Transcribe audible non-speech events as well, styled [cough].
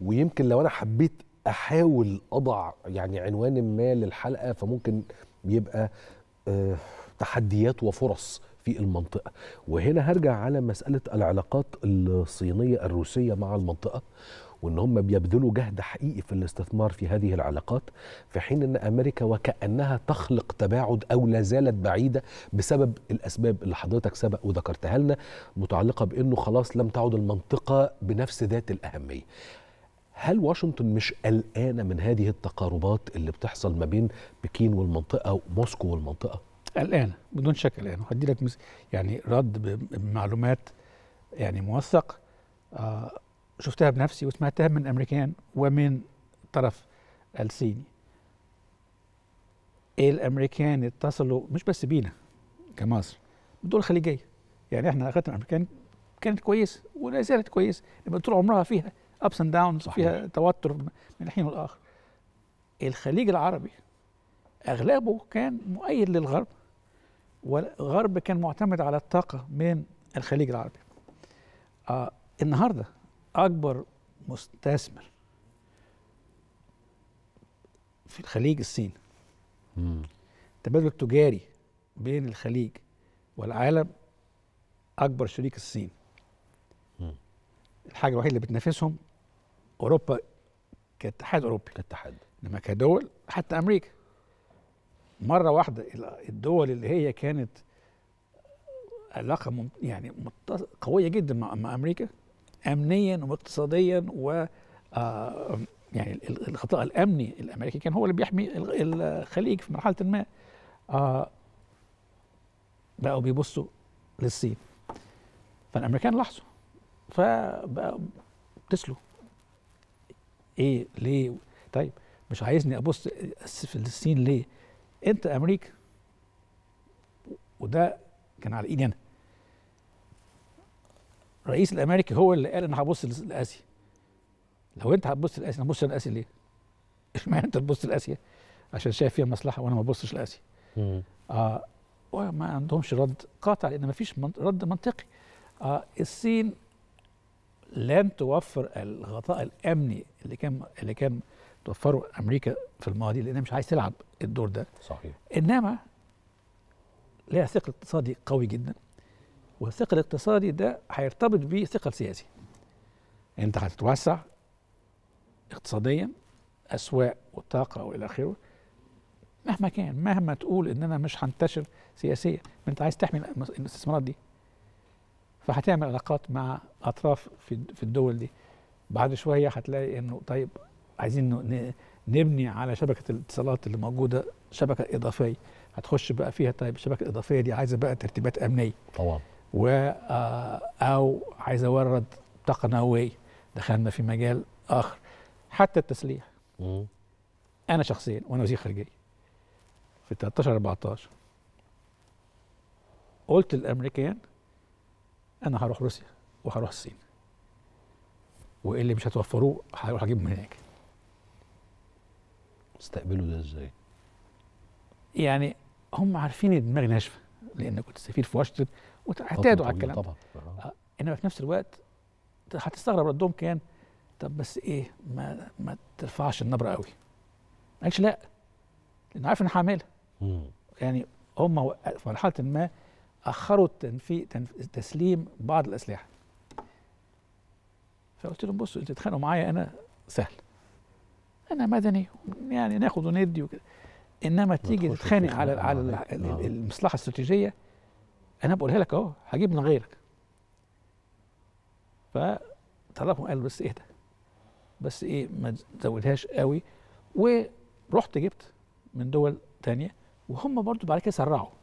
ويمكن لو انا حبيت احاول اضع يعني عنوان ما للحلقه فممكن يبقى آه، تحديات وفرص في المنطقه وهنا هرجع على مساله العلاقات الصينيه الروسيه مع المنطقه وان هم بيبذلوا جهد حقيقي في الاستثمار في هذه العلاقات في حين ان امريكا وكانها تخلق تباعد او لا زالت بعيده بسبب الاسباب اللي حضرتك سبق وذكرتها لنا متعلقه بانه خلاص لم تعد المنطقه بنفس ذات الاهميه هل واشنطن مش قلقانه من هذه التقاربات اللي بتحصل ما بين بكين والمنطقه وموسكو والمنطقه؟ قلقانه بدون شك قلقانه وهدي لك يعني رد بمعلومات يعني موثق آه شفتها بنفسي وسمعتها من امريكان ومن الطرف الصيني الامريكان اتصلوا مش بس بينا كمصر بدول الخليجيه يعني احنا علاقتنا الامريكان كانت كويسه ولا زالت كويسه طول عمرها فيها ابس اند داونز فيها توتر من حين والاخر الخليج العربي اغلبه كان مؤيد للغرب والغرب كان معتمد على الطاقه من الخليج العربي آه النهارده اكبر مستثمر في الخليج الصين التبادل التجاري بين الخليج والعالم اكبر شريك الصين الحاجه الوحيده اللي بتنافسهم اوروبا كاتحاد اوروبي كاتحاد انما كدول حتى امريكا مره واحده الدول اللي هي كانت علاقه يعني قويه جدا مع امريكا امنيا واقتصاديا و آه، يعني الغطاء الامني الامريكي كان هو اللي بيحمي الخليج في مرحله ما آه، بقوا بيبصوا للصين فالامريكان لاحظوا فبقوا تسلوا ايه ليه طيب مش عايزني ابص فلسطين ليه انت امريكا وده كان على ايدي انا الرئيس الامريكي هو اللي قال انا هبص لاسيا لو انت هتبص لاسيا انا هبص لاسيا ليه؟ [laughs] اشمعنى انت تبص لاسيا؟ عشان شايف فيها مصلحه وانا ما ببصش لاسيا. آه وما عندهمش رد قاطع لان ما فيش رد منطقي. آه الصين لن توفر الغطاء الامني اللي كان اللي كان توفره امريكا في الماضي لانها مش عايز تلعب الدور ده صحيح انما ليها ثقل اقتصادي قوي جدا والثقل الاقتصادي ده هيرتبط بثقل سياسي انت هتتوسع اقتصاديا اسواق وطاقه والى اخره مهما كان مهما تقول ان انا مش هنتشر سياسيا انت عايز تحمي الاستثمارات دي فهتعمل علاقات مع اطراف في في الدول دي بعد شويه هتلاقي انه طيب عايزين نبني على شبكه الاتصالات اللي موجوده شبكه اضافيه هتخش بقى فيها طيب الشبكه الاضافيه دي عايزه بقى ترتيبات امنيه طبعا و آه، او عايز اورد طاقه نوويه دخلنا في مجال اخر حتى التسليح انا شخصيا وانا وزير خارجيه في 13 14 قلت للامريكان انا هروح روسيا وهروح الصين وايه اللي مش هتوفروه هروح اجيبه من هناك استقبلوا ده ازاي يعني هم عارفين ان دماغي ناشفه لان كنت سفير في واشنطن آه، واعتادوا على الكلام طبعا آه. آه، انما في نفس الوقت هتستغرب ردهم كان طب بس ايه ما ما ترفعش النبره قوي ما قالش لا لان عارف ان هعملها يعني هم في مرحله ما اخروا التنفيذ تسليم بعض الاسلحه فقلت لهم بصوا انتوا تتخانقوا معايا انا سهل انا مدني يعني ناخد وندي وكده انما تيجي تتخانق على على نعم. المصلحه الاستراتيجيه انا بقولها لك اهو هجيب من غيرك فطلبهم قال بس اهدى بس ايه ما تزودهاش قوي ورحت جبت من دول تانية وهم برضو بعد كده سرعوا